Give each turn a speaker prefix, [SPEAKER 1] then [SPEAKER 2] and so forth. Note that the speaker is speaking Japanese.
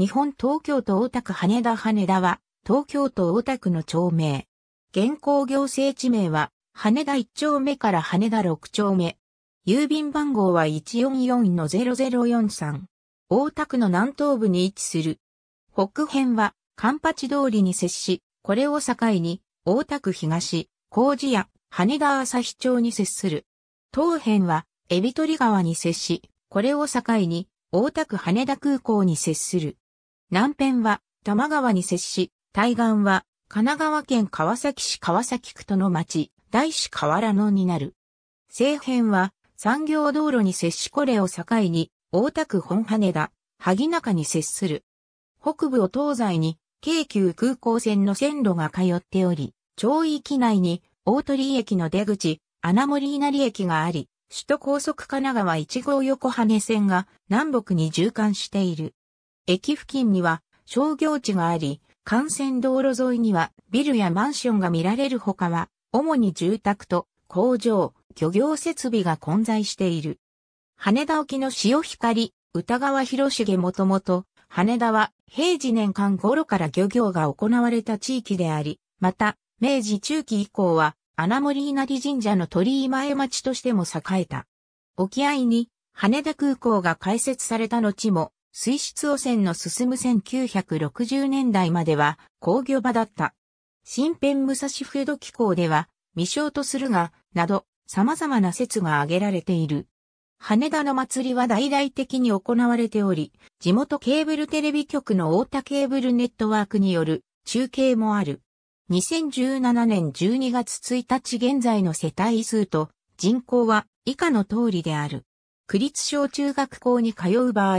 [SPEAKER 1] 日本東京都大田区羽田羽田は、東京都大田区の町名。現行行政地名は、羽田1丁目から羽田6丁目。郵便番号は144-0043。大田区の南東部に位置する。北辺は、環八通りに接し、これを境に、大田区東、麹屋、羽田旭町に接する。東辺は、海老鳥川に接し、これを境に、大田区羽田空港に接する。南辺は多摩川に接し、対岸は神奈川県川崎市川崎区との町、大師河原野になる。西辺は産業道路に接しこれを境に、大田区本羽田、萩中に接する。北部を東西に、京急空港線の線路が通っており、町域内に大鳥駅の出口、穴森稲荷駅があり、首都高速神奈川1号横羽線が南北に縦貫している。駅付近には商業地があり、幹線道路沿いにはビルやマンションが見られるほかは、主に住宅と工場、漁業設備が混在している。羽田沖の潮光、歌川広重もともと、羽田は平時年間頃から漁業が行われた地域であり、また、明治中期以降は、穴森稲荷神社の鳥居前町としても栄えた。沖合に、羽田空港が開設された後も、水質汚染の進む1960年代までは工業場だった。新編武蔵フェド機構では未消とするが、など様々な説が挙げられている。羽田の祭りは大々的に行われており、地元ケーブルテレビ局の大田ケーブルネットワークによる中継もある。2017年12月1日現在の世帯数と人口は以下の通りである。区立小中学校に通う場合、